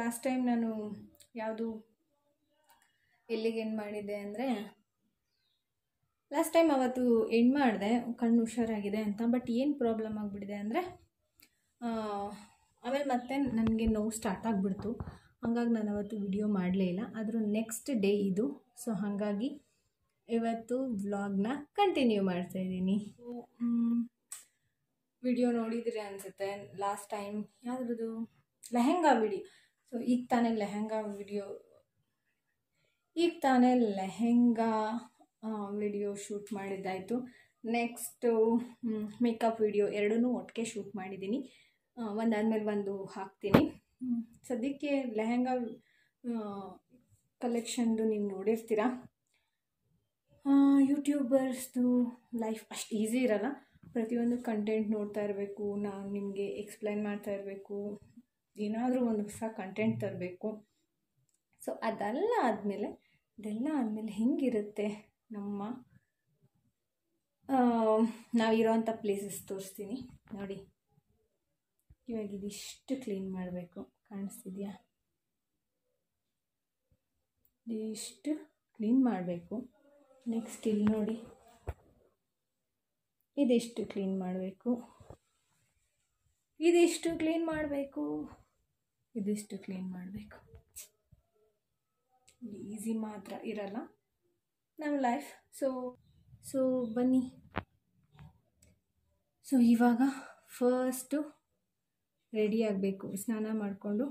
last time ನಾನು ಯಾವುದು ಏನು ಮಾಡಿದ್ದೆ ಅಂದರೆ ಲಾಸ್ಟ್ ಟೈಮ್ ಅವತ್ತು ಎಂಡ್ ಮಾಡಿದೆ ಕಣ್ಣು ಹುಷಾರಾಗಿದೆ ಅಂತ ಬಟ್ ಏನು ಪ್ರಾಬ್ಲಮ್ ಆಗಿಬಿಟ್ಟಿದೆ ಅಂದರೆ ಆಮೇಲೆ ಮತ್ತೆ ನನಗೆ ನೋವು ಸ್ಟಾರ್ಟ್ ಆಗಿಬಿಡ್ತು ಹಾಗಾಗಿ ನಾನು ಅವತ್ತು ವಿಡಿಯೋ ಮಾಡಲೇ ಇಲ್ಲ ಆದರೂ ನೆಕ್ಸ್ಟ್ ಡೇ ಇದು ಸೊ ಹಾಗಾಗಿ ಇವತ್ತು ವ್ಲಾಗ್ನ ಕಂಟಿನ್ಯೂ ಮಾಡ್ತಾಯಿದ್ದೀನಿ ವಿಡಿಯೋ ನೋಡಿದರೆ ಅನಿಸುತ್ತೆ ಲಾಸ್ಟ್ ಟೈಮ್ ಯಾವುದ್ರದ್ದು ಲೆಹೆಂಗಾ ವಿಡಿಯೋ ಸೊ ಈಗ ತಾನೇ ಲೆಹೆಂಗಾ ವಿಡಿಯೋ ಈಗ ತಾನೇ ಲೆಹೆಂಗಾ ವಿಡಿಯೋ ಶೂಟ್ ಮಾಡಿದ್ದಾಯಿತು ನೆಕ್ಸ್ಟು ಮೇಕಪ್ ವಿಡಿಯೋ ಎರಡೂ ಒಟ್ಟಿಗೆ ಶೂಟ್ ಮಾಡಿದ್ದೀನಿ ಒಂದಾದಮೇಲೆ ಒಂದು ಹಾಕ್ತೀನಿ ಸದ್ಯಕ್ಕೆ ಲೆಹೆಂಗಾ ಕಲೆಕ್ಷನ್ದು ನೀವು ನೋಡಿರ್ತೀರ ಯೂಟ್ಯೂಬರ್ಸ್ದು ಲೈಫ್ ಅಷ್ಟು ಈಸಿ ಇರಲ್ಲ ಪ್ರತಿಯೊಂದು ಕಂಟೆಂಟ್ ನೋಡ್ತಾ ಇರಬೇಕು ನಾನು ನಿಮಗೆ ಎಕ್ಸ್ಪ್ಲೈನ್ ಮಾಡ್ತಾ ಇರಬೇಕು ಏನಾದರೂ ಒಂದು ಹೊಸ ಕಂಟೆಂಟ್ ತರಬೇಕು ಸೊ ಅದೆಲ್ಲ ಆದಮೇಲೆ ಅದೆಲ್ಲ ಆದಮೇಲೆ ಹೆಂಗಿರುತ್ತೆ ನಮ್ಮ ಇರೋವಂಥ ಪ್ಲೇಸಸ್ ತೋರಿಸ್ತೀನಿ ನೋಡಿ ಇವಾಗ ಇದಿಷ್ಟು ಕ್ಲೀನ್ ಮಾಡಬೇಕು ಕಾಣಿಸ್ತಿದೆಯಾ ಇದಿಷ್ಟು ಕ್ಲೀನ್ ಮಾಡಬೇಕು ನೆಕ್ಸ್ಟ್ ಇಲ್ಲಿ ನೋಡಿ ಇದಿಷ್ಟು ಕ್ಲೀನ್ ಮಾಡಬೇಕು ಇದಿಷ್ಟು ಕ್ಲೀನ್ ಮಾಡಬೇಕು ಇದಿಷ್ಟು ಕ್ಲೀನ್ ಮಾಡಬೇಕು ಈಸಿ ಮಾತ್ರ ಇರಲ್ಲ ನಮ್ಮ ಲೈಫ್ ಸೊ ಸೊ ಬನ್ನಿ ಸೊ ಇವಾಗ ಫಸ್ಟು ರೆಡಿ ಆಗಬೇಕು ಸ್ನಾನ ಮಾಡಿಕೊಂಡು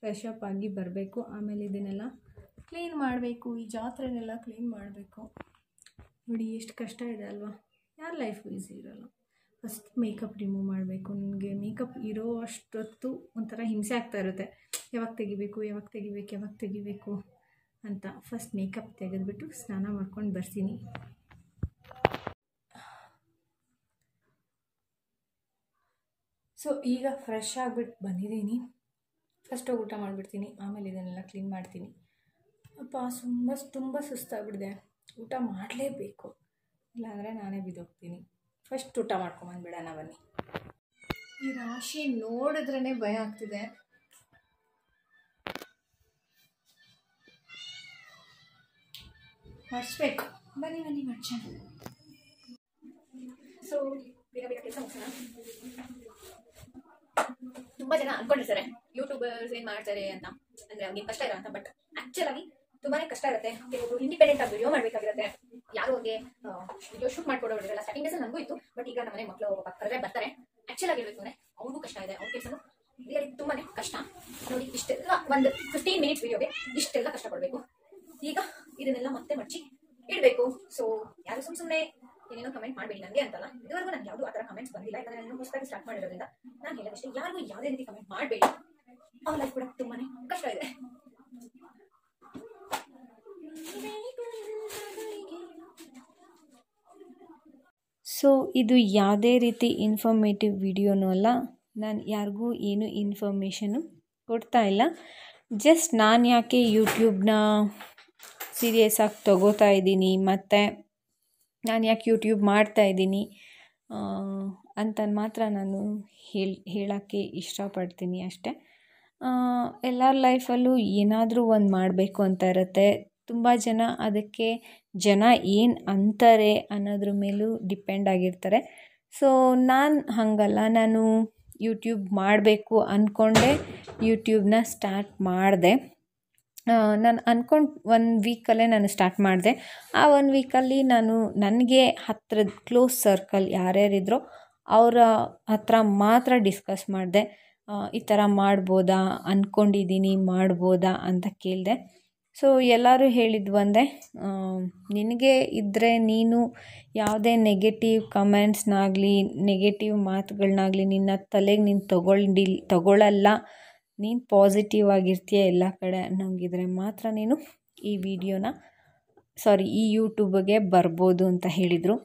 ಫ್ರೆಶ್ ಅಪ್ ಆಗಿ ಬರಬೇಕು ಆಮೇಲೆ ಇದನ್ನೆಲ್ಲ ಕ್ಲೀನ್ ಮಾಡಬೇಕು ಈ ಜಾತ್ರೆನೆಲ್ಲ ಕ್ಲೀನ್ ಮಾಡಬೇಕು ನೋಡಿ ಎಷ್ಟು ಕಷ್ಟ ಇದೆ ಅಲ್ವಾ ಯಾರ ಲೈಫ್ ಈಸಿ ಇರಲ್ಲ ಫಸ್ಟ್ ಮೇಕಪ್ ರಿಮೂವ್ ಮಾಡಬೇಕು ನನಗೆ ಮೇಕಪ್ ಇರೋ ಅಷ್ಟೊತ್ತು ಒಂಥರ ಹಿಂಸೆ ಆಗ್ತಾ ಇರುತ್ತೆ ಯಾವಾಗ ತೆಗಿಬೇಕು ಯಾವಾಗ ತೆಗಿಬೇಕು ಯಾವಾಗ ತೆಗಿಬೇಕು ಅಂತ ಫಸ್ಟ್ ಮೇಕಪ್ ತೆಗೆದುಬಿಟ್ಟು ಸ್ನಾನ ಮಾಡ್ಕೊಂಡು ಬರ್ತೀನಿ ಸೊ ಈಗ ಫ್ರೆಶ್ ಆಗಿಬಿಟ್ಟು ಬಂದಿದ್ದೀನಿ ಫಸ್ಟ್ ಊಟ ಮಾಡಿಬಿಡ್ತೀನಿ ಆಮೇಲೆ ಇದನ್ನೆಲ್ಲ ಕ್ಲೀನ್ ಮಾಡ್ತೀನಿ ಅಪ್ಪ ತುಂಬ ತುಂಬ ಸುಸ್ತಾಗ್ಬಿಡಿದೆ ಊಟ ಮಾಡಲೇಬೇಕು ಇಲ್ಲಾಂದರೆ ನಾನೇ ಬಿದ್ದೋಗ್ತೀನಿ ಫಸ್ಟ್ ಊಟ ಮಾಡ್ಕೊಂಬಂದ್ಬಿಡೋಣ ಬನ್ನಿ ಈ ರಾಶಿ ನೋಡಿದ್ರೇ ಭಯ ಆಗ್ತಿದೆ ಮರ್ಸ್ಬೇಕು ಬನ್ನಿ ಬನ್ನಿ ಸೊ ಬೇಗ ಬೇಗ ಕೆಲಸ ಮುಗಿಸೋಣ ತುಂಬ ಜನ ಅಂದ್ಕೊಂಡಿರ್ತಾರೆ ಯೂಟ್ಯೂಬರ್ಸ್ ಏನು ಮಾಡ್ತಾರೆ ಅಂತ ಅಂದರೆ ಅವ್ರಿಗೆ ಕಷ್ಟ ಇರೋ ಅಂತ ಬಟ್ ಆ್ಯಕ್ಚುಲಾಗಿ ತುಂಬಾ ಕಷ್ಟ ಇರುತ್ತೆ ಕೆಲವೊಬ್ಬರು ಇಂಡಿಪೆಂಡೆಂಟ್ ಆಗಿ ವಿಡಿಯೋ ಮಾಡಬೇಕಾಗಿರುತ್ತೆ ಯಾರು ಅವ್ರಿಗೆ ವಿಡಿಯೋ ಶೂಟ್ ಮಾಡ್ಕೊಡೋದಿರಲ್ಲ ಸ್ಟಾರ್ಟಿಂಗ್ ಡೇಸ್ ನನಗೂ ಇತ್ತು ಬಟ್ ಈಗ ನಮ್ಮನೆ ಮಕ್ಕಳು ಕರೆದ್ರೆ ಬರ್ತಾರೆ ಆಕ್ಚುಲ್ ಆಗಿರ್ಬೇಕು ಅಂದ್ರೆ ಅವ್ರಿಗೂ ಕಷ್ಟ ಇದೆ ಅವ್ರ ಕೆಲಸ ರಿಯಲಿ ತುಂಬಾನೇ ಕಷ್ಟ ನೋಡಿ ಇಷ್ಟೆಲ್ಲ ಒಂದು ಫಿಫ್ಟೀನ್ ಮಿನಿಟ್ಸ್ ವಿಡಿಯೋಗೆ ಇಷ್ಟೆಲ್ಲ ಕಷ್ಟ ಪಡಬೇಕು ಈಗ ಇದನ್ನೆಲ್ಲ ಮತ್ತೆ ಮಚ್ಚಿ ಇಡಬೇಕು ಸೊ ಯಾರು ಸುಮ್ ಸುಮ್ಮನೆ ಏನೇನೋ ಕಮೆಂಟ್ ಮಾಡಬೇಡಿ ನನಗೆ ಅಂತಲ್ಲ ಇದುವರೆಗೂ ನನಗೆ ಯಾವುದೂ ಆ ಥರ ಕಮೆಂಟ್ಸ್ ಬಂದಿಲ್ಲ ಯಾಕಂದ್ರೆ ನಾನು ಹೊಸದಾಗಿ ಸ್ಟಾರ್ಟ್ ಮಾಡಿರೋದ್ರಿಂದ ನಾನು ಹೇಳೋದಷ್ಟೇ ಯಾರಿಗೂ ಯಾವುದೇ ರೀತಿ ಕಮೆಂಟ್ ಮಾಡಬೇಡಿ ಅವ್ರ ಲೈಫ್ ಕೂಡ ಇದು ಯಾವುದೇ ರೀತಿ ಇನ್ಫಾರ್ಮೇಟಿವ್ ವಿಡಿಯೋನೂ ಅಲ್ಲ ನಾನು ಯಾರಿಗೂ ಏನು ಇನ್ಫಾರ್ಮೇಷನು ಕೊಡ್ತಾ ಇಲ್ಲ ಜಸ್ಟ್ ನಾನು ಯಾಕೆ ಯೂಟ್ಯೂಬ್ನ ಸೀರಿಯಸ್ ಆಗಿ ತಗೋತಾ ಇದ್ದೀನಿ ಮತ್ತು ನಾನು ಯಾಕೆ ಯೂಟ್ಯೂಬ್ ಮಾಡ್ತಾ ಇದ್ದೀನಿ ಅಂತ ಮಾತ್ರ ನಾನು ಹೇಳಿ ಹೇಳೋಕ್ಕೆ ಇಷ್ಟಪಡ್ತೀನಿ ಅಷ್ಟೆ ಎಲ್ಲರ ಲೈಫಲ್ಲೂ ಏನಾದರೂ ಒಂದು ಮಾಡಬೇಕು ಅಂತ ಇರುತ್ತೆ ತುಂಬ ಜನ ಅದಕ್ಕೆ ಜನ ಏನು ಅಂತಾರೆ ಅನ್ನೋದ್ರ ಮೇಲೂ ಡಿಪೆಂಡ್ ಆಗಿರ್ತಾರೆ ಸೊ ನಾನು ಹಾಗಲ್ಲ ನಾನು ಯೂಟ್ಯೂಬ್ ಮಾಡಬೇಕು ಅಂದ್ಕೊಂಡೆ ಯೂಟ್ಯೂಬ್ನ ಸ್ಟಾರ್ಟ್ ಮಾಡಿದೆ ನಾನು ಅಂದ್ಕೊಂಡು ಒನ್ ವೀಕಲ್ಲೇ ನಾನು ಸ್ಟಾರ್ಟ್ ಮಾಡಿದೆ ಆ ಒನ್ ವೀಕಲ್ಲಿ ನಾನು ನನಗೆ ಹತ್ತಿರದ ಕ್ಲೋಸ್ ಸರ್ಕಲ್ ಯಾರ್ಯಾರಿದ್ರು ಅವರ ಹತ್ರ ಮಾತ್ರ ಡಿಸ್ಕಸ್ ಮಾಡಿದೆ ಈ ಥರ ಮಾಡ್ಬೋದಾ ಅಂದ್ಕೊಂಡಿದ್ದೀನಿ ಮಾಡ್ಬೋದಾ ಅಂತ ಕೇಳಿದೆ ಸೊ ಎಲ್ಲರೂ ಹೇಳಿದ್ದು ಒಂದೇ ನಿನಗೆ ಇದ್ದರೆ ನೀನು ಯಾವುದೇ ನೆಗೆಟಿವ್ ಕಮೆಂಟ್ಸ್ನಾಗಲಿ ನೆಗೆಟಿವ್ ಮಾತುಗಳನ್ನಾಗಲಿ ನಿನ್ನ ತಲೆಗೆ ನೀನು ತೊಗೊಂಡಿಲ್ ತೊಗೊಳ್ಳಲ್ಲ ನೀನು ಪಾಸಿಟಿವ್ ಆಗಿರ್ತೀಯ ಎಲ್ಲ ಕಡೆ ಅನ್ನೋಂಗಿದ್ರೆ ಮಾತ್ರ ನೀನು ಈ ವಿಡಿಯೋನ ಸಾರಿ ಈ ಯೂಟ್ಯೂಬ್ಗೆ ಬರ್ಬೋದು ಅಂತ ಹೇಳಿದರು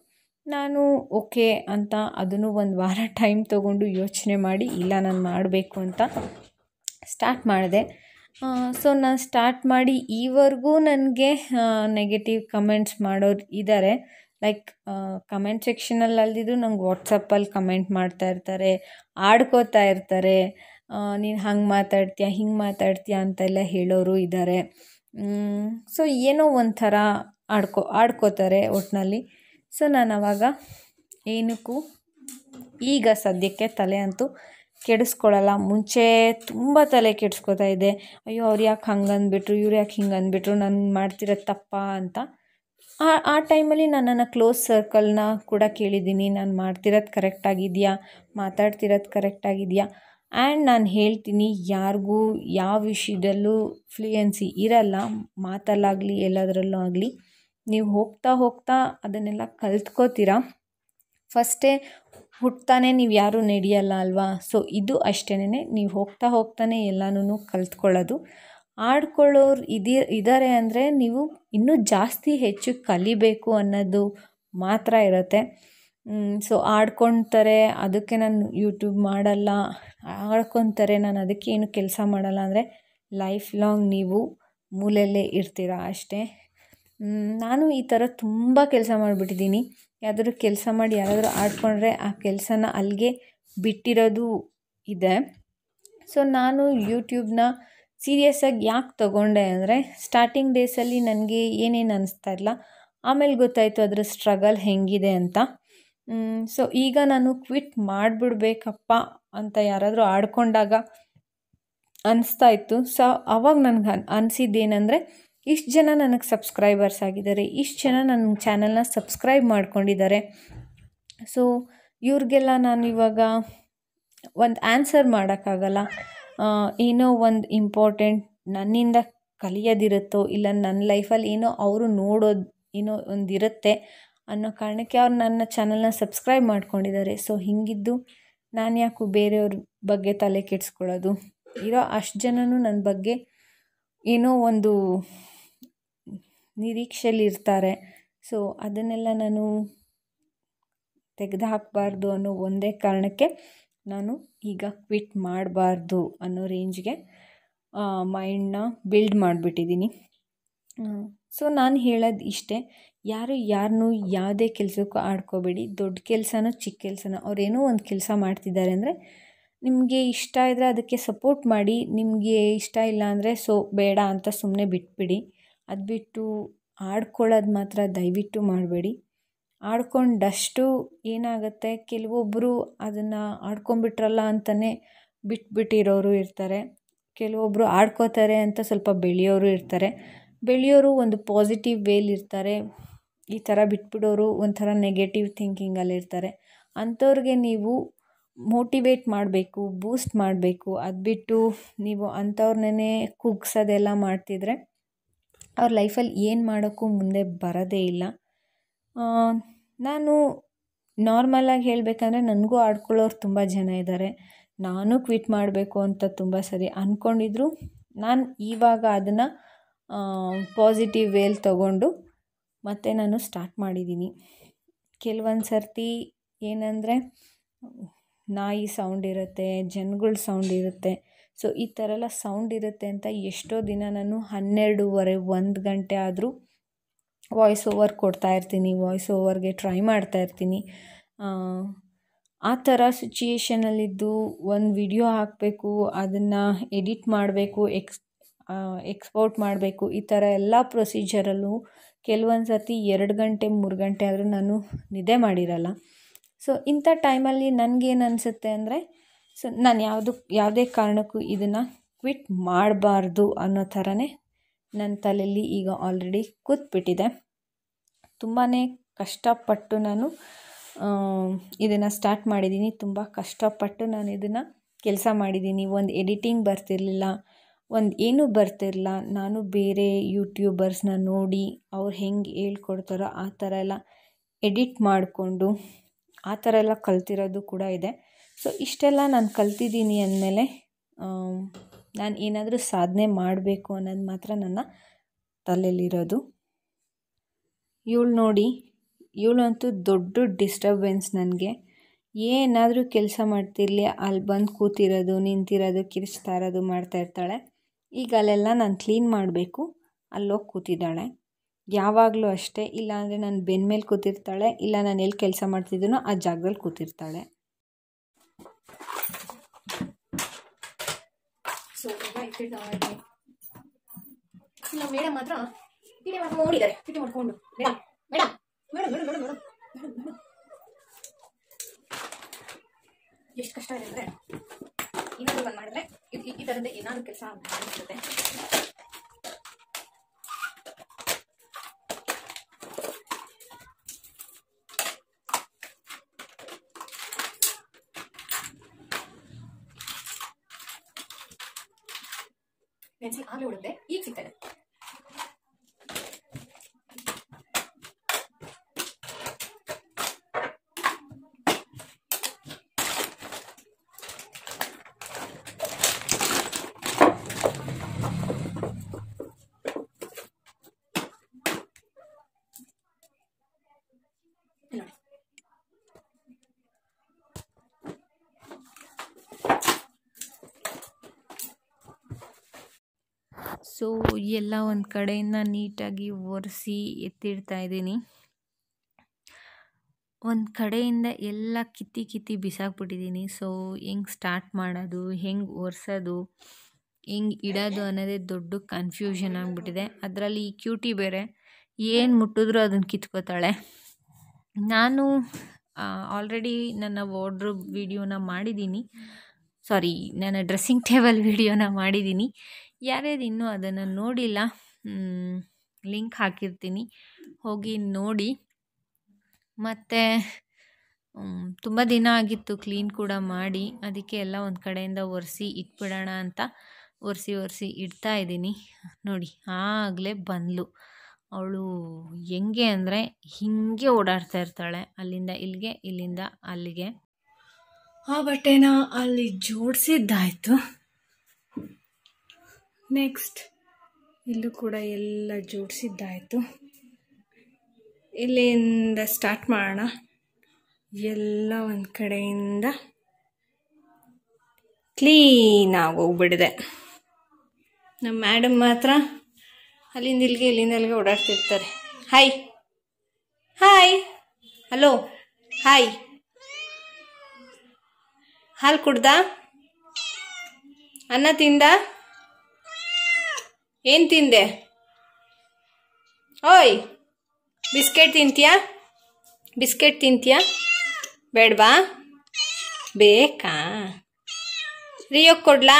ನಾನು ಓಕೆ ಅಂತ ಅದನ್ನು ಒಂದು ವಾರ ಟೈಮ್ ತೊಗೊಂಡು ಯೋಚನೆ ಮಾಡಿ ಇಲ್ಲ ನಾನು ಮಾಡಬೇಕು ಅಂತ ಸ್ಟಾರ್ಟ್ ಮಾಡಿದೆ ಸೊ ನಾನು ಸ್ಟಾರ್ಟ್ ಮಾಡಿ ಈವರೆಗೂ ನನಗೆ ನೆಗೆಟಿವ್ ಕಮೆಂಟ್ಸ್ ಮಾಡೋರು ಇದ್ದಾರೆ ಲೈಕ್ ಕಮೆಂಟ್ ಸೆಕ್ಷನಲ್ಲಿ ಅಲ್ದಿದ್ರು ನಂಗೆ ವಾಟ್ಸಪ್ಪಲ್ಲಿ ಕಮೆಂಟ್ ಮಾಡ್ತಾ ಇರ್ತಾರೆ ಆಡ್ಕೋತಾ ಇರ್ತಾರೆ ನೀನು ಹಂಗೆ ಮಾತಾಡ್ತೀಯ ಹಿಂಗೆ ಮಾತಾಡ್ತೀಯ ಅಂತೆಲ್ಲ ಹೇಳೋರು ಇದ್ದಾರೆ ಸೊ ಏನೋ ಒಂಥರ ಆಡ್ಕೊ ಆಡ್ಕೋತಾರೆ ಒಟ್ಟಿನಲ್ಲಿ ಸೊ ನಾನು ಅವಾಗ ಏನಕ್ಕೂ ಈಗ ಸದ್ಯಕ್ಕೆ ತಲೆ ಅಂತೂ ಕೆಡಿಸ್ಕೊಳ್ಳಲ್ಲ ಮುಂಚೆ ತುಂಬ ತಲೆ ಕೆಡಿಸ್ಕೊತಾ ಇದ್ದೆ ಅಯ್ಯೋ ಅವ್ರು ಯಾಕೆ ಹಂಗೆ ಅಂದ್ಬಿಟ್ರು ಇವ್ರು ಯಾಕೆ ಹಿಂಗೆ ಅಂದ್ಬಿಟ್ರು ನಾನು ಮಾಡ್ತಿರೋದು ತಪ್ಪಾ ಅಂತ ಆ ಆ ಟೈಮಲ್ಲಿ ನಾನು ನನ್ನ ಕ್ಲೋಸ್ ಸರ್ಕಲ್ನ ಕೂಡ ಕೇಳಿದ್ದೀನಿ ನಾನು ಮಾಡ್ತಿರೋದು ಕರೆಕ್ಟಾಗಿದೆಯಾ ಮಾತಾಡ್ತಿರೋದು ಕರೆಕ್ಟಾಗಿದೆಯಾ ಆ್ಯಂಡ್ ನಾನು ಹೇಳ್ತೀನಿ ಯಾರಿಗೂ ಯಾವ ವಿಷಯದಲ್ಲೂ ಫ್ಲೂಯೆನ್ಸಿ ಇರಲ್ಲ ಮಾತಲ್ಲಾಗಲಿ ಎಲ್ಲದರಲ್ಲೂ ಆಗಲಿ ನೀವು ಹೋಗ್ತಾ ಹೋಗ್ತಾ ಅದನ್ನೆಲ್ಲ ಕಲ್ತ್ಕೋತೀರ ಫಸ್ಟೇ ಹುಟ್ತಾನೆ ನೀವು ಯಾರೂ ನಡೆಯಲ್ಲ ಅಲ್ವಾ ಸೊ ಇದು ಅಷ್ಟೇನೆ ನೀವು ಹೋಗ್ತಾ ಹೋಗ್ತಾನೆ ಎಲ್ಲನೂ ಕಲ್ತ್ಕೊಳ್ಳೋದು ಆಡ್ಕೊಳ್ಳೋರು ಇದಿ ಇದ್ದಾರೆ ಅಂದರೆ ನೀವು ಇನ್ನೂ ಜಾಸ್ತಿ ಹೆಚ್ಚು ಕಲಿಬೇಕು ಅನ್ನೋದು ಮಾತ್ರ ಇರುತ್ತೆ ಸೊ ಆಡ್ಕೊತಾರೆ ಅದಕ್ಕೆ ನಾನು ಯೂಟ್ಯೂಬ್ ಮಾಡಲ್ಲ ಆಡ್ಕೊತಾರೆ ನಾನು ಅದಕ್ಕೆ ಏನು ಕೆಲಸ ಮಾಡಲ್ಲ ಅಂದರೆ ಲೈಫ್ ಲಾಂಗ್ ನೀವು ಮೂಲೆಯಲ್ಲೇ ಇರ್ತೀರ ಅಷ್ಟೇ ನಾನು ಈ ಥರ ತುಂಬ ಕೆಲಸ ಮಾಡಿಬಿಟ್ಟಿದ್ದೀನಿ ಯಾವ್ದಾದ್ರು ಕೆಲಸ ಮಾಡಿ ಯಾರಾದರೂ ಆಡ್ಕೊಂಡ್ರೆ ಆ ಕೆಲಸನ ಅಲ್ಲಿಗೆ ಬಿಟ್ಟಿರೋದು ಇದೆ ಸೊ ನಾನು ಯೂಟ್ಯೂಬ್ನ ಸೀರಿಯಸ್ಸಾಗಿ ಯಾಕೆ ತಗೊಂಡೆ ಅಂದರೆ ಸ್ಟಾರ್ಟಿಂಗ್ ಡೇಸಲ್ಲಿ ನನಗೆ ಏನೇನು ಅನ್ನಿಸ್ತಾ ಇಲ್ಲ ಆಮೇಲೆ ಗೊತ್ತಾಯಿತು ಅದರ ಸ್ಟ್ರಗಲ್ ಹೆಂಗಿದೆ ಅಂತ ಸೊ ಈಗ ನಾನು ಕ್ವಿಟ್ ಮಾಡಿಬಿಡ್ಬೇಕಪ್ಪ ಅಂತ ಯಾರಾದರೂ ಆಡ್ಕೊಂಡಾಗ ಅನ್ನಿಸ್ತಾ ಇತ್ತು ಸೊ ಅವಾಗ ನನಗೆ ಅನಿಸಿದ್ದೇನೆಂದರೆ ಇಷ್ಟು ಜನ ನನಗೆ ಸಬ್ಸ್ಕ್ರೈಬರ್ಸ್ ಆಗಿದ್ದಾರೆ ಇಷ್ಟು ಜನ ನನ್ನ ಚಾನಲ್ನ ಸಬ್ಸ್ಕ್ರೈಬ್ ಮಾಡ್ಕೊಂಡಿದ್ದಾರೆ ಸೊ ಇವ್ರಿಗೆಲ್ಲ ನಾನು ಇವಾಗ ಒಂದು ಆನ್ಸರ್ ಮಾಡೋಕ್ಕಾಗಲ್ಲ ಏನೋ ಒಂದು ಇಂಪಾರ್ಟೆಂಟ್ ನನ್ನಿಂದ ಕಲಿಯೋದಿರುತ್ತೋ ಇಲ್ಲ ನನ್ನ ಲೈಫಲ್ಲಿ ಏನೋ ಅವರು ನೋಡೋದು ಏನೋ ಒಂದಿರುತ್ತೆ ಅನ್ನೋ ಕಾರಣಕ್ಕೆ ಅವ್ರು ನನ್ನ ಚಾನಲ್ನ ಸಬ್ಸ್ಕ್ರೈಬ್ ಮಾಡ್ಕೊಂಡಿದ್ದಾರೆ ಸೊ ಹೀಗಿದ್ದು ನಾನು ಯಾಕೋ ಬೇರೆಯವ್ರ ಬಗ್ಗೆ ತಲೆ ಕೆಡಿಸ್ಕೊಳ್ಳೋದು ಇರೋ ಅಷ್ಟು ಜನನೂ ನನ್ನ ಬಗ್ಗೆ ಏನೋ ಒಂದು ನಿರೀಕ್ಷೆಯಲ್ಲಿರ್ತಾರೆ ಸೊ ಅದನ್ನೆಲ್ಲ ನಾನು ತೆಗೆದು ಅನ್ನೋ ಒಂದೇ ಕಾರಣಕ್ಕೆ ನಾನು ಈಗ ಕ್ವಿಟ್ ಮಾಡಬಾರ್ದು ಅನ್ನೋ ರೇಂಜ್ಗೆ ಮೈಂಡನ್ನ ಬಿಲ್ಡ್ ಮಾಡಿಬಿಟ್ಟಿದ್ದೀನಿ ಸೊ ನಾನು ಹೇಳೋದು ಇಷ್ಟೇ ಯಾರು ಯಾರನ್ನೂ ಯಾವುದೇ ಕೆಲಸಕ್ಕೂ ಆಡ್ಕೋಬೇಡಿ ದೊಡ್ಡ ಕೆಲಸನೋ ಚಿಕ್ಕ ಕೆಲಸನೋ ಅವ್ರೇನೋ ಒಂದು ಕೆಲಸ ಮಾಡ್ತಿದ್ದಾರೆ ಅಂದರೆ ನಿಮಗೆ ಇಷ್ಟ ಇದ್ದರೆ ಅದಕ್ಕೆ ಸಪೋರ್ಟ್ ಮಾಡಿ ನಿಮಗೆ ಇಷ್ಟ ಇಲ್ಲ ಅಂದರೆ ಸೊ ಬೇಡ ಅಂತ ಸುಮ್ಮನೆ ಬಿಟ್ಬಿಡಿ ಅದು ಬಿಟ್ಟು ಆಡ್ಕೊಳ್ಳೋದು ಮಾತ್ರ ದಯವಿಟ್ಟು ಮಾಡಬೇಡಿ ಆಡ್ಕೊಂಡಷ್ಟು ಏನಾಗುತ್ತೆ ಕೆಲವೊಬ್ಬರು ಅದನ್ನು ಆಡ್ಕೊಂಬಿಟ್ರಲ್ಲ ಅಂತಲೇ ಬಿಟ್ಬಿಟ್ಟಿರೋರು ಇರ್ತಾರೆ ಕೆಲವೊಬ್ಬರು ಆಡ್ಕೋತಾರೆ ಅಂತ ಸ್ವಲ್ಪ ಬೆಳೆಯೋರು ಇರ್ತಾರೆ ಬೆಳೆಯೋರು ಒಂದು ಪಾಸಿಟಿವ್ ವೇಲಿ ಇರ್ತಾರೆ ಈ ಥರ ಬಿಟ್ಬಿಡೋರು ಒಂಥರ ನೆಗೆಟಿವ್ ಥಿಂಕಿಂಗಲ್ಲಿರ್ತಾರೆ ಇರ್ತಾರೆ ಅಂಥವ್ರಿಗೆ ನೀವು ಮೋಟಿವೇಟ್ ಮಾಡಬೇಕು ಬೂಸ್ಟ್ ಮಾಡಬೇಕು ಅದು ಬಿಟ್ಟು ನೀವು ಅಂಥವ್ರನ್ನೇ ಕುಗ್ಸೋದೆಲ್ಲ ಮಾಡ್ತಿದ್ರೆ ಅವ್ರ ಲೈಫಲ್ಲಿ ಏನು ಮಾಡೋಕ್ಕೂ ಮುಂದೆ ಬರೋದೇ ಇಲ್ಲ ನಾನು ನಾರ್ಮಲಾಗಿ ಹೇಳಬೇಕಂದ್ರೆ ನನಗೂ ಆಡ್ಕೊಳ್ಳೋರು ತುಂಬ ಜನ ಇದ್ದಾರೆ ನಾನು ಕ್ವಿಟ್ ಮಾಡಬೇಕು ಅಂತ ತುಂಬ ಸರಿ ಅಂದ್ಕೊಂಡಿದ್ರು ನಾನು ಇವಾಗ ಅದನ್ನು ಪಾಸಿಟಿವ್ ವೇಲ್ ತಗೊಂಡು ಮತ್ತೆ ನಾನು ಸ್ಟಾರ್ಟ್ ಮಾಡಿದ್ದೀನಿ ಕೆಲವೊಂದು ಸರ್ತಿ ಏನಂದರೆ ನಾಯಿ ಸೌಂಡ್ ಇರುತ್ತೆ ಜನ್ಗಳ ಸೌಂಡ್ ಇರುತ್ತೆ ಸೊ ಈ ಥರ ಎಲ್ಲ ಸೌಂಡ್ ಇರುತ್ತೆ ಅಂತ ಎಷ್ಟೋ ದಿನ ನಾನು ಹನ್ನೆರಡೂವರೆ ಒಂದು ಗಂಟೆ ಆದರೂ ವಾಯ್ಸ್ ಓವರ್ ಕೊಡ್ತಾ ಇರ್ತೀನಿ ವಾಯ್ಸ್ ಓವರ್ಗೆ ಟ್ರೈ ಮಾಡ್ತಾ ಇರ್ತೀನಿ ಆ ಥರ ಸಿಚುಯೇಷನಲ್ಲಿದ್ದು ಒಂದು ವಿಡಿಯೋ ಹಾಕಬೇಕು ಅದನ್ನು ಎಡಿಟ್ ಮಾಡಬೇಕು ಎಕ್ಸ್ ಎಕ್ಸ್ಪೋರ್ಟ್ ಮಾಡಬೇಕು ಈ ಥರ ಎಲ್ಲ ಪ್ರೊಸೀಜರಲ್ಲೂ ಕೆಲವೊಂದು ಸರ್ತಿ ಎರಡು ಗಂಟೆ ಮೂರು ಗಂಟೆ ಆದರೂ ನಾನು ನಿದ್ದೆ ಮಾಡಿರಲ್ಲ ಸೊ ಇಂಥ ಟೈಮಲ್ಲಿ ನನಗೇನು ಅನಿಸುತ್ತೆ ಅಂದರೆ ಸೊ ನಾನು ಯಾವುದಕ್ಕೆ ಯಾವುದೇ ಕಾರಣಕ್ಕೂ ಇದನ್ನು ಕ್ವಿಟ್ ಮಾಡಬಾರ್ದು ಅನ್ನೋ ಥರನೇ ನನ್ನ ತಲೆಯಲ್ಲಿ ಈಗ ಆಲ್ರೆಡಿ ಕೂತ್ಬಿಟ್ಟಿದೆ ತುಂಬಾ ಕಷ್ಟಪಟ್ಟು ನಾನು ಇದನ್ನು ಸ್ಟಾರ್ಟ್ ಮಾಡಿದ್ದೀನಿ ತುಂಬ ಕಷ್ಟಪಟ್ಟು ನಾನು ಇದನ್ನು ಕೆಲಸ ಮಾಡಿದ್ದೀನಿ ಒಂದು ಎಡಿಟಿಂಗ್ ಬರ್ತಿರಲಿಲ್ಲ ಒಂದು ಏನೂ ಬರ್ತಿರಲಿಲ್ಲ ನಾನು ಬೇರೆ ಯೂಟ್ಯೂಬರ್ಸ್ನ ನೋಡಿ ಅವ್ರು ಹೆಂಗೆ ಹೇಳ್ಕೊಡ್ತಾರೋ ಆ ಥರ ಎಲ್ಲ ಎಡಿಟ್ ಮಾಡಿಕೊಂಡು ಆ ಥರ ಎಲ್ಲ ಕಲ್ತಿರೋದು ಕೂಡ ಇದೆ ಸೊ ಇಷ್ಟೆಲ್ಲ ನಾನು ಕಲ್ತಿದ್ದೀನಿ ಅಂದಮೇಲೆ ನಾನು ಏನಾದರೂ ಸಾಧನೆ ಮಾಡಬೇಕು ಅನ್ನೋದು ಮಾತ್ರ ನನ್ನ ತಲೆಯಲ್ಲಿರೋದು ಇವಳು ನೋಡಿ ಇವಳಂತೂ ದೊಡ್ಡ ಡಿಸ್ಟರ್ಬೆನ್ಸ್ ನನಗೆ ಏನಾದರೂ ಕೆಲಸ ಮಾಡ್ತಿರ್ಲಿ ಅಲ್ಲಿ ಬಂದು ಕೂತಿರೋದು ನಿಂತಿರೋದು ಕಿರಿಸ್ತಾ ಇರೋದು ಮಾಡ್ತಾಯಿರ್ತಾಳೆ ಈಗ ಅಲ್ಲೆಲ್ಲ ನಾನು ಕ್ಲೀನ್ ಮಾಡಬೇಕು ಅಲ್ಲೋಗಿ ಕೂತಿದ್ದಾಳೆ ಯಾವಾಗಲೂ ಅಷ್ಟೇ ಇಲ್ಲ ಅಂದರೆ ನಾನು ಬೆನ್ನ ಮೇಲೆ ಕೂತಿರ್ತಾಳೆ ಇಲ್ಲ ನಾನು ಎಲ್ಲಿ ಕೆಲಸ ಮಾಡ್ತಿದ್ದೀನೋ ಆ ಜಾಗದಲ್ಲಿ ಕೂತಿರ್ತಾಳೆ ಎಷ್ಟು ಕಷ್ಟ ಇದೆ ಮಾಡಿದ್ರೆ ಈ ಕೆಲಸ ಅನಿಸುತ್ತೆ പെൻസിൽ ആറിലൂടെ ഈ സിക്സ് ಸೊ ಎಲ್ಲ ಒಂದು ಕಡೆಯಿಂದ ನೀಟಾಗಿ ಒರೆಸಿ ಎತ್ತಿಡ್ತಾ ಇದ್ದೀನಿ ಒಂದು ಕಡೆಯಿಂದ ಎಲ್ಲ ಕಿತ್ತಿ ಕಿತ್ತಿ ಬಿಸಾಕ್ಬಿಟ್ಟಿದ್ದೀನಿ ಸೊ ಹೆಂಗೆ ಸ್ಟಾರ್ಟ್ ಮಾಡೋದು ಹೆಂಗೆ ಒರೆಸೋದು ಹೆಂಗೆ ಇಡೋದು ಅನ್ನೋದೇ ದೊಡ್ಡ ಕನ್ಫ್ಯೂಷನ್ ಆಗಿಬಿಟ್ಟಿದೆ ಅದರಲ್ಲಿ ಈ ಕ್ಯೂಟಿ ಬೇರೆ ಏನು ಮುಟ್ಟಿದ್ರೂ ಅದನ್ನು ಕಿತ್ಕೋತಾಳೆ ನಾನು ಆಲ್ರೆಡಿ ನನ್ನ ವಾರ್ಡ್ರು ವೀಡಿಯೋನ ಮಾಡಿದ್ದೀನಿ ಸಾರಿ ನನ್ನ ಡ್ರೆಸ್ಸಿಂಗ್ ಟೇಬಲ್ ವೀಡಿಯೋನ ಮಾಡಿದ್ದೀನಿ ಯಾರ್ಯಾರು ಇನ್ನೂ ಅದನ್ನು ನೋಡಿಲ್ಲ ಲಿಂಕ್ ಹಾಕಿರ್ತೀನಿ ಹೋಗಿ ನೋಡಿ ಮತ್ತು ತುಂಬ ದಿನ ಆಗಿತ್ತು ಕ್ಲೀನ್ ಕೂಡ ಮಾಡಿ ಅದಕ್ಕೆ ಎಲ್ಲ ಒಂದು ಕಡೆಯಿಂದ ಒರೆಸಿ ಇಟ್ಬಿಡೋಣ ಅಂತ ಒರೆಸಿ ಒರೆಸಿ ಇಡ್ತಾ ಇದ್ದೀನಿ ನೋಡಿ ಆಗಲೇ ಬಂದ್ಲು ಅವಳು ಹೆಂಗೆ ಅಂದರೆ ಹಿಂಗೆ ಓಡಾಡ್ತಾ ಇರ್ತಾಳೆ ಅಲ್ಲಿಂದ ಇಲ್ಲಿಗೆ ಇಲ್ಲಿಂದ ಅಲ್ಲಿಗೆ ಆ ಬಟ್ಟೆನ ಅಲ್ಲಿ ಜೋಡಿಸಿದ್ದಾಯಿತು ನೆಕ್ಸ್ಟ್ ಇಲ್ಲೂ ಕೂಡ ಎಲ್ಲ ಜೋಡಿಸಿದ್ದಾಯಿತು ಇಲ್ಲಿಂದ ಸ್ಟಾರ್ಟ್ ಮಾಡೋಣ ಎಲ್ಲ ಒಂದು ಕಡೆಯಿಂದ ಕ್ಲೀನ್ ಹೋಗ್ಬಿಡಿದೆ ನಮ್ಮ ಮ್ಯಾಡಮ್ ಮಾತ್ರ ಅಲ್ಲಿಂದ ಇಲ್ಲಿಗೆ ಇಲ್ಲಿಂದ ಅಲ್ಲಿಗೆ ಓಡಾಡ್ತಿರ್ತಾರೆ ಹಾಯ್ ಹಾಯ್ ಹಲೋ ಹಾಯ್ ಹಾಲು ಕುಡ್ದ ಅನ್ನ ತಿಂದ ಏನು ತಿಂದೆ ಓಯ್ ಬಿಸ್ಕೆಟ್ ತಿಂತೀಯಾ ಬಿಸ್ಕೆಟ್ ತಿಂತೀಯಾ ಬೇಡವಾ ಬೇಕಾ ರಿಯೋಕ್ ಕೊಡ್ಲಾ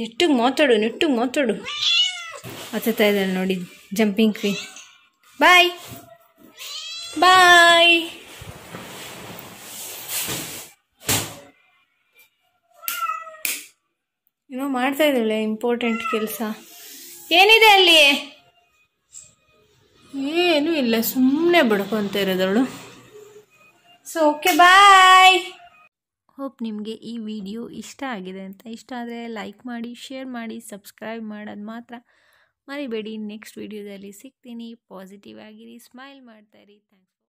ನಿಟ್ಟು ಮಾತಾಡು ನಿಟ್ಟು ಮಾತಾಡು ಹತ್ತುತ್ತಾ ಇದ್ದಾಳೆ ನೋಡಿ ಜಂಪಿಂಗ್ ಕ್ವೀನ್ ಬಾಯ್ ಬಾಯ್ ಏನೋ ಮಾಡ್ತಾ ಇದ್ದಾಳೆ ಇಂಪಾರ್ಟೆಂಟ್ ಕೆಲಸ ಏನಿದೆ ಅಲ್ಲಿ ಏನು ಇಲ್ಲ ಸುಮ್ಮನೆ ಬಡ್ಕೊತ ಇರೋದವಳು ಸೊ ಓಕೆ ಬಾಯ್ ಹೋಪ್ ನಿಮಗೆ ಈ ವಿಡಿಯೋ ಇಷ್ಟ ಆಗಿದೆ ಅಂತ ಇಷ್ಟ ಆದರೆ ಲೈಕ್ ಮಾಡಿ ಶೇರ್ ಮಾಡಿ ಸಬ್ಸ್ಕ್ರೈಬ್ ಮಾಡೋದು ಮಾತ್ರ ಮರಿಬೇಡಿ ನೆಕ್ಸ್ಟ್ ವಿಡಿಯೋದಲ್ಲಿ ಸಿಗ್ತೀನಿ ಪಾಸಿಟಿವ್ ಆಗಿರಿ ಸ್ಮೈಲ್ ಮಾಡ್ತಾ ಥ್ಯಾಂಕ್ ಯು